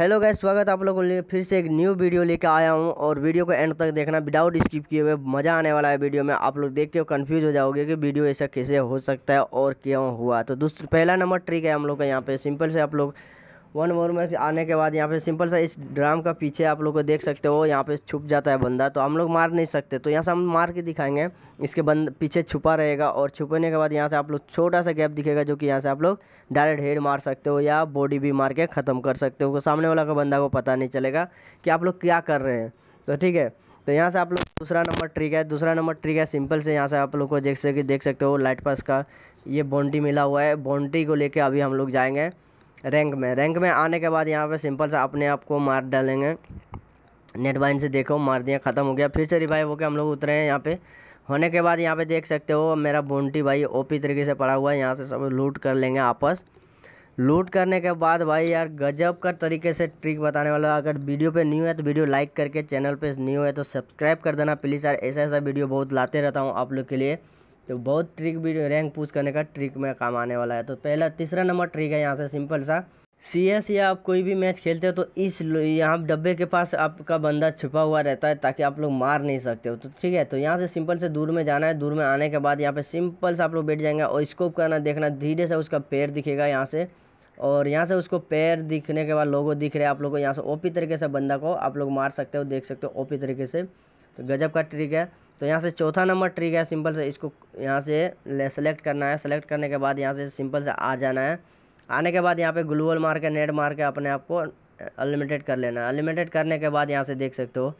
hello guys स्वागत आप लोगों लिए फिर से एक न्यू वीडियो लेकर आया हूँ और वीडियो को एंड तक देखना विदाउट स्किप किए हुए मज़ा आने वाला है वीडियो में आप लोग देख के कन्फ्यूज हो जाओगे कि वीडियो ऐसा कैसे हो सकता है और क्यों हुआ तो दूसरा पहला नंबर ट्रिक है हम लोग का यहाँ पे सिंपल से आप लोग वन मोर में आने के बाद यहाँ पे सिंपल सा इस ड्राम का पीछे आप लोग को देख सकते हो यहाँ पे छुप जाता है बंदा तो हम लोग मार नहीं सकते तो यहाँ से हम मार के दिखाएंगे इसके बंद पीछे छुपा रहेगा और छुपने के बाद यहाँ से आप लोग छोटा सा गैप दिखेगा जो कि यहाँ से आप लोग डायरेक्ट हेड मार सकते हो या बॉडी भी मार के ख़त्म कर सकते हो सामने वाला का बंदा को पता नहीं चलेगा कि आप लोग क्या कर रहे हैं तो ठीक है तो यहाँ से आप लोग दूसरा नंबर ट्रिक है दूसरा नंबर ट्रिक है सिंपल से यहाँ से आप लोग को जैसे कि देख सकते हो लाइट पास का ये बॉन्टी मिला हुआ है बॉन्टी को लेके अभी हम लोग जाएंगे रैंक में रैंक में आने के बाद यहाँ पे सिंपल सा अपने आप को मार डालेंगे नेट वाइन से देखो मार दिया ख़त्म हो गया फिर से रिवाइव होकर हम लोग उतरे हैं यहाँ पे होने के बाद यहाँ पे देख सकते हो मेरा बोन्टी भाई ओपी तरीके से पड़ा हुआ है यहाँ से सब लूट कर लेंगे आपस लूट करने के बाद भाई यार गजब का तरीके से ट्रिक बताने वाला अगर वीडियो पर न्यू है तो वीडियो लाइक करके चैनल पर न्यू है तो सब्सक्राइब कर देना प्लीज़ यार ऐसा ऐसा वीडियो बहुत लाते रहता हूँ आप लोग के लिए तो बहुत ट्रिक भी रैंक पूछ करने का ट्रिक में काम आने वाला है तो पहला तीसरा नंबर ट्रिक है यहाँ से सिंपल सा सी एस या आप कोई भी मैच खेलते हो तो इस यहाँ डब्बे के पास आपका बंदा छुपा हुआ रहता है ताकि आप लोग मार नहीं सकते हो तो ठीक है तो यहाँ से सिंपल से दूर में जाना है दूर में आने के बाद यहाँ पे सिंपल से आप लोग बैठ जाएंगे और स्कोप करना देखना धीरे से उसका पैर दिखेगा यहाँ से और यहाँ से उसको पैर दिखने के बाद लोगों दिख रहे हैं आप लोग को यहाँ से ओपी तरीके से बंदा को आप लोग मार सकते हो देख सकते हो ओपी तरीके से तो गजब का ट्रिक है तो यहाँ से चौथा नंबर ट्रिक है सिंपल से इसको यहाँ से सेलेक्ट करना है सेलेक्ट करने के बाद यहाँ से सिंपल से आ जाना है आने के बाद यहाँ पे ग्लोबल मार के नेट मार के अपने आप को अनलिमिटेड कर लेना है अनलिमिटेड करने के बाद यहाँ से देख सकते हो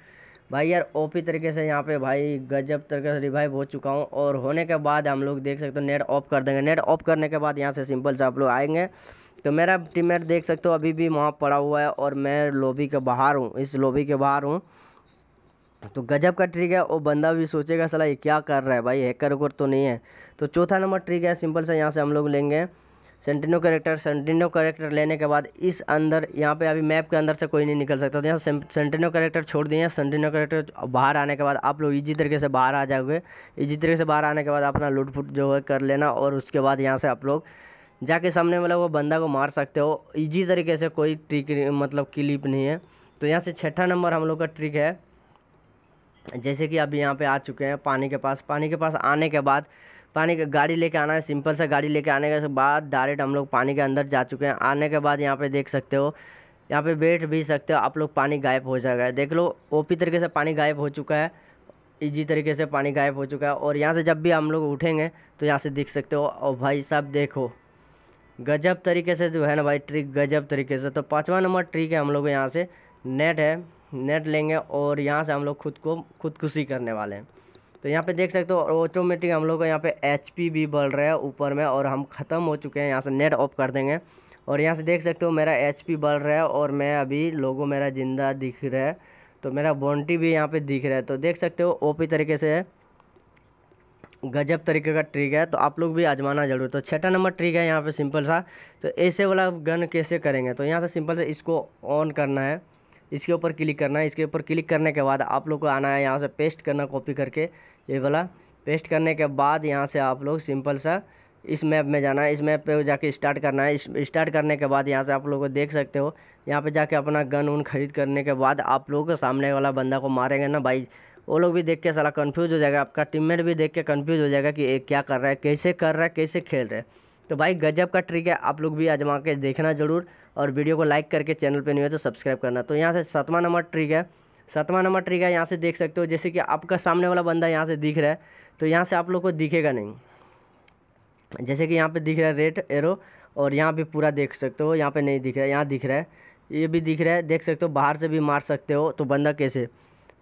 भाई यार ओपी तरीके से यहाँ पे भाई गजब तरीके से रिवाइव हो चुका हूँ और होने के बाद हम लोग देख सकते हो नेट ऑफ कर देंगे नेट ऑफ करने के बाद यहाँ से सिंपल से आप लोग आएंगे तो मेरा टीम देख सकते हो अभी भी वहाँ पड़ा हुआ है और मैं लॉबी के बाहर हूँ इस लॉबी के बाहर हूँ तो गजब का ट्रिक है वो बंदा भी सोचेगा सला ये क्या कर रहा है भाई हैकर वकर तो नहीं है तो चौथा नंबर ट्रिक है सिंपल सा यहाँ से हम लोग लेंगे सेंटिनो करेक्टर सेंटिनो करेक्टर लेने के बाद इस अंदर यहाँ पे अभी मैप के अंदर से कोई नहीं निकल सकता तो यहाँ सेंटिनो करेक्टर छोड़ दिए हैं सेंटिनो करेक्टर बाहर आने के बाद आप लोग इजी तरीके से बाहर आ जाओगे इजी तरीके से बाहर आने के बाद अपना लूट फूट जो है कर लेना और उसके बाद यहाँ से आप लोग जाके सामने मतलब वो बंदा को मार सकते हो ईजी तरीके से कोई ट्रिक मतलब क्लिप नहीं है तो यहाँ से छठा नंबर हम लोग का ट्रिक है जैसे कि अब यहाँ पे आ चुके हैं पानी के पास पानी के पास आने के बाद पानी का गाड़ी लेके आना है सिंपल सा गाड़ी लेके आने के बाद डायरेक्ट हम लोग पानी के अंदर जा चुके हैं आने के बाद यहाँ पे देख सकते हो यहाँ पे बैठ भी सकते हो आप लोग पानी गायब हो जाएगा देख लो ओपी तरीके से पानी गायब हो चुका है इजी तरीके से पानी गायब हो चुका है और यहाँ से जब भी हम लोग उठेंगे तो यहाँ से देख सकते हो और भाई साहब देखो गजब तरीके से जो है ना भाई ट्रिक गजब तरीके से तो पाँचवा नंबर ट्रिक है हम लोग यहाँ से नेट है नेट लेंगे और यहाँ से हम लोग खुद को खुदकुशी करने वाले हैं तो यहाँ पे देख सकते हो ऑटोमेटिक हम लोग का यहाँ पे एच भी बढ़ रहा है ऊपर में और हम ख़त्म हो चुके हैं यहाँ से नेट ऑफ कर देंगे और यहाँ से देख सकते हो मेरा एच बढ़ रहा है और मैं अभी लोगों मेरा ज़िंदा दिख रहा है तो मेरा बॉन्टी भी यहाँ पे दिख रहा है तो देख सकते हो ओपी तरीके से गजब तरीके का ट्रिक है तो आप लोग भी आजमाना जरूर तो छठा नंबर ट्रिक है यहाँ पर सिंपल सा तो ऐसे वाला गन कैसे करेंगे तो यहाँ से सिंपल से इसको ऑन करना है इसके ऊपर क्लिक करना है इसके ऊपर क्लिक करने के बाद आप लोग को आना है यहाँ से पेस्ट करना कॉपी करके ये वाला पेस्ट करने के बाद यहाँ से आप लोग सिंपल सा इस मैप में जाना है इस मैप पे जाके स्टार्ट करना है स्टार्ट करने के बाद यहाँ से आप लोग को देख सकते हो यहाँ पे जाके अपना गन उन खरीद करने के बाद आप लोग सामने वाला बंदा को मारेंगे ना भाई वो लोग भी देख के साला कन्फ्यूज़ हो जाएगा आपका टीममेट भी देख के कन्फ्यूज़ हो जाएगा कि ये क्या कर रहा है कैसे कर रहा है कैसे खेल रहा है तो भाई गजब का ट्रिक है आप लोग भी आजमा के देखना ज़रूर और वीडियो को लाइक करके चैनल पर नहीं है तो सब्सक्राइब करना तो यहाँ से सतवा नंबर ट्रिक है सतवा नंबर ट्रिक है यहाँ से देख सकते हो जैसे कि आपका सामने वाला बंदा यहाँ से दिख रहा है तो यहाँ से आप लोग को दिखेगा नहीं जैसे कि यहाँ पे दिख रहा है रेड एरो और यहाँ भी पूरा देख सकते हो यहाँ पे नहीं दिख रहा है यहाँ दिख रहा है ये भी दिख रहा है देख सकते हो बाहर से भी मार सकते हो तो बंदा कैसे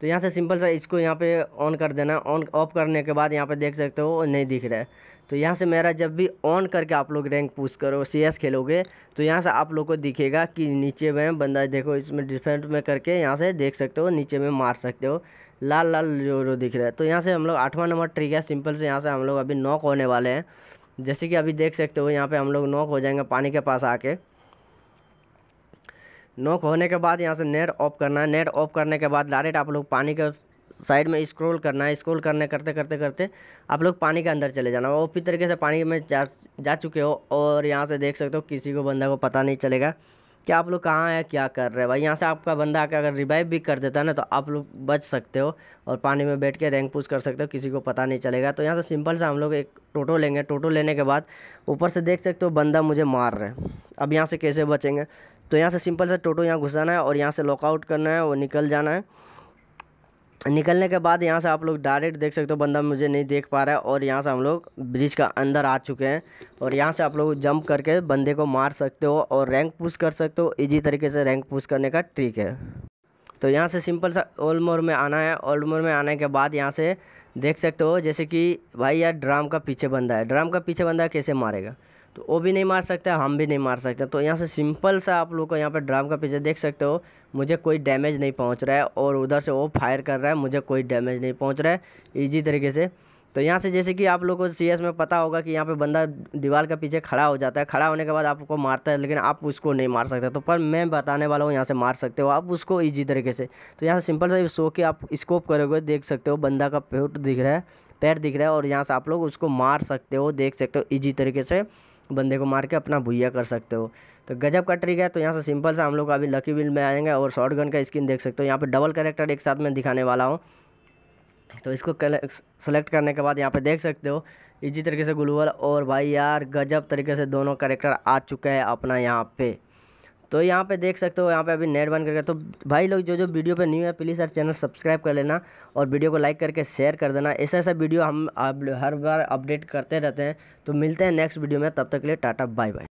तो यहाँ से सिंपल सा इसको यहाँ पे ऑन कर देना ऑन ऑफ करने के बाद यहाँ पे देख सकते हो नहीं दिख रहा है तो यहाँ से मेरा जब भी ऑन करके आप लोग रैंक पुश करो सी खेलोगे तो यहाँ से आप लोग को दिखेगा कि नीचे में बंदा देखो इसमें डिफेंट में करके यहाँ से देख सकते हो नीचे में मार सकते हो लाल लाल जो जो दिख रहा है तो यहाँ से हम लोग आठवां नंबर ट्रिक है सिंपल से यहाँ से हम लोग अभी नॉक होने वाले हैं जैसे कि अभी देख सकते हो यहाँ पर हम लोग नॉक हो जाएंगे पानी के पास आके नॉक होने के बाद यहाँ से नेट ऑफ करना है नेट ऑफ करने के बाद डायरेक्ट आप लोग पानी के साइड में स्क्रॉल करना है स्क्रॉल करने करते करते करते आप लोग पानी के अंदर चले जाना वो भी तरीके से पानी में जा जा चुके हो और यहाँ से देख सकते हो किसी को बंदा को पता नहीं चलेगा कि आप लोग कहाँ हैं क्या कर रहे हैं भाई यहाँ से आपका बंदा आके अगर रिवाइव भी कर देता है ना तो आप लोग बच सकते हो और पानी में बैठ के रैंक पुश कर सकते हो किसी को पता नहीं चलेगा तो यहाँ से सिंपल से हम लोग एक टोटो लेंगे टोटो लेने के बाद ऊपर से देख सकते हो बंदा मुझे मार रहा है अब यहाँ से कैसे बचेंगे तो यहाँ से सिंपल से टोटो यहाँ घुसाना है और यहाँ से लॉकआउट करना है और निकल जाना है निकलने के बाद यहाँ से आप लोग डायरेक्ट देख सकते हो बंदा मुझे नहीं देख पा रहा है और यहाँ से हम लोग ब्रिज का अंदर आ चुके हैं और यहाँ से आप लोग जंप करके बंदे को मार सकते हो और रैंक पुश कर सकते हो इजी तरीके से रैंक पुश करने का ट्रिक है तो यहाँ से सिंपल सा ओल्ड मोर में आना है ओल्ड मोर में आने के बाद यहाँ से देख सकते हो जैसे कि भाई यार ड्राम का पीछे बंदा है ड्राम का पीछे बंदा कैसे मारेगा तो वो भी नहीं मार सकता हम भी नहीं मार सकते तो यहाँ से सिंपल सा आप लोग को यहाँ पर ड्राम का पीछे देख सकते हो मुझे कोई डैमेज नहीं पहुँच रहा है और उधर से वो फायर कर रहा है मुझे कोई डैमेज नहीं पहुँच रहा है ईजी तरीके से तो यहाँ से जैसे कि आप लोगों को सी में पता होगा कि यहाँ पे बंदा दीवार के पीछे खड़ा हो जाता है खड़ा होने के बाद आपको मारता है लेकिन आप उसको नहीं मार सकते तो पर मैं बताने वाला हूँ यहाँ से मार सकते हो आप उसको ईजी तरीके से तो यहाँ से सिंपल सा शो के आप स्कोप करोगे देख सकते हो बंदा का पेट दिख रहा है पैर दिख रहा है और यहाँ से आप लोग उसको मार सकते हो देख सकते हो ईजी तरीके से बंदे को मार के अपना भुया कर सकते हो तो गजब का ट्रिक है तो यहाँ से सिंपल सा हम लोग अभी लकी विल में आएंगे और शॉर्ट गन का स्किन देख सकते हो यहाँ पर डबल करेक्टर एक साथ में दिखाने वाला हूँ तो इसको सेलेक्ट करने के बाद यहाँ पे देख सकते हो इजी तरीके से ग्लूबल और भाई यार गजब तरीके से दोनों करेक्टर आ चुके हैं अपना यहाँ पे तो यहाँ पे देख सकते हो यहाँ पे अभी नेट बंद करके तो भाई लोग जो जो वीडियो पे न्यू है प्लीज़ सर चैनल सब्सक्राइब कर लेना और वीडियो को लाइक करके शेयर कर देना ऐसा ऐसा वीडियो हम हर बार अपडेट करते रहते हैं तो मिलते हैं नेक्स्ट वीडियो में तब तक के लिए टाटा बाय बाय